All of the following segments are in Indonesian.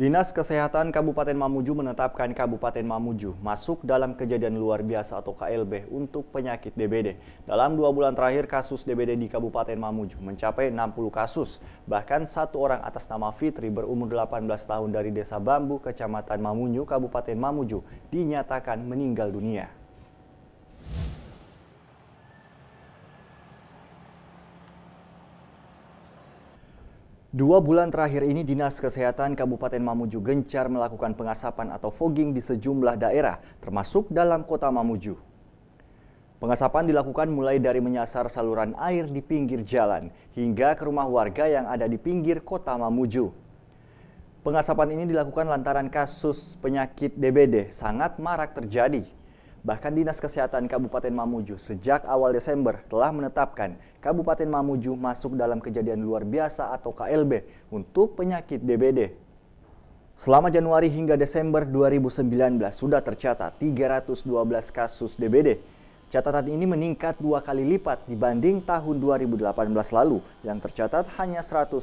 Dinas Kesehatan Kabupaten Mamuju menetapkan Kabupaten Mamuju masuk dalam kejadian luar biasa atau KLB untuk penyakit DBD. Dalam dua bulan terakhir, kasus DBD di Kabupaten Mamuju mencapai 60 kasus. Bahkan satu orang atas nama Fitri berumur 18 tahun dari Desa Bambu, Kecamatan Mamuju, Kabupaten Mamuju, dinyatakan meninggal dunia. Dua bulan terakhir ini Dinas Kesehatan Kabupaten Mamuju gencar melakukan pengasapan atau fogging di sejumlah daerah, termasuk dalam kota Mamuju. Pengasapan dilakukan mulai dari menyasar saluran air di pinggir jalan hingga ke rumah warga yang ada di pinggir kota Mamuju. Pengasapan ini dilakukan lantaran kasus penyakit DBD sangat marak terjadi Bahkan Dinas Kesehatan Kabupaten Mamuju sejak awal Desember telah menetapkan Kabupaten Mamuju masuk dalam kejadian luar biasa atau KLB untuk penyakit DBD. Selama Januari hingga Desember 2019 sudah tercatat 312 kasus DBD. Catatan ini meningkat dua kali lipat dibanding tahun 2018 lalu yang tercatat hanya 150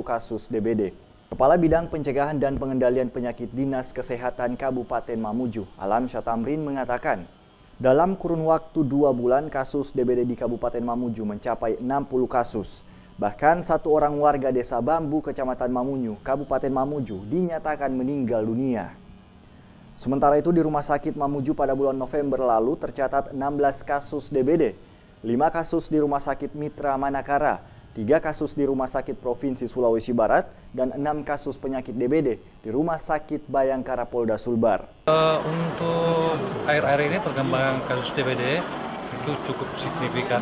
kasus DBD. Kepala Bidang Pencegahan dan Pengendalian Penyakit Dinas Kesehatan Kabupaten Mamuju, Alam Syatamrin mengatakan, dalam kurun waktu dua bulan kasus DBD di Kabupaten Mamuju mencapai 60 kasus. Bahkan satu orang warga desa Bambu, Kecamatan Mamuju, Kabupaten Mamuju dinyatakan meninggal dunia. Sementara itu di Rumah Sakit Mamuju pada bulan November lalu tercatat 16 kasus DBD, 5 kasus di Rumah Sakit Mitra Manakara, tiga kasus di Rumah Sakit Provinsi Sulawesi Barat, dan enam kasus penyakit DBD di Rumah Sakit Bayangkara Polda Sulbar. Eh, untuk air air ini perkembangan kasus DBD itu cukup signifikan.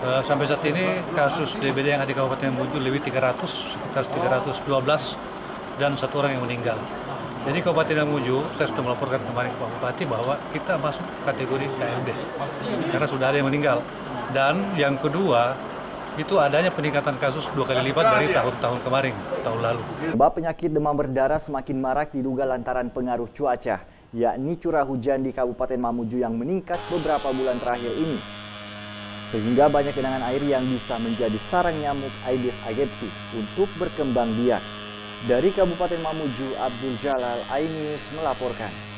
Eh, sampai saat ini kasus DBD yang ada di Kabupaten Bujur lebih 300, sekitar 312, dan satu orang yang meninggal. Jadi Kabupaten Mamuju, saya sudah melaporkan kemarin ke Pak Bupati bahwa kita masuk kategori KLD karena sudah ada yang meninggal. Dan yang kedua, itu adanya peningkatan kasus dua kali lipat dari tahun-tahun kemarin, tahun lalu. Sebab penyakit demam berdarah semakin marak diduga lantaran pengaruh cuaca, yakni curah hujan di Kabupaten Mamuju yang meningkat beberapa bulan terakhir ini. Sehingga banyak genangan air yang bisa menjadi sarang nyamuk Aedes aegypti untuk berkembang biak. Dari Kabupaten Mamuju, Abdul Jalal, iNews melaporkan.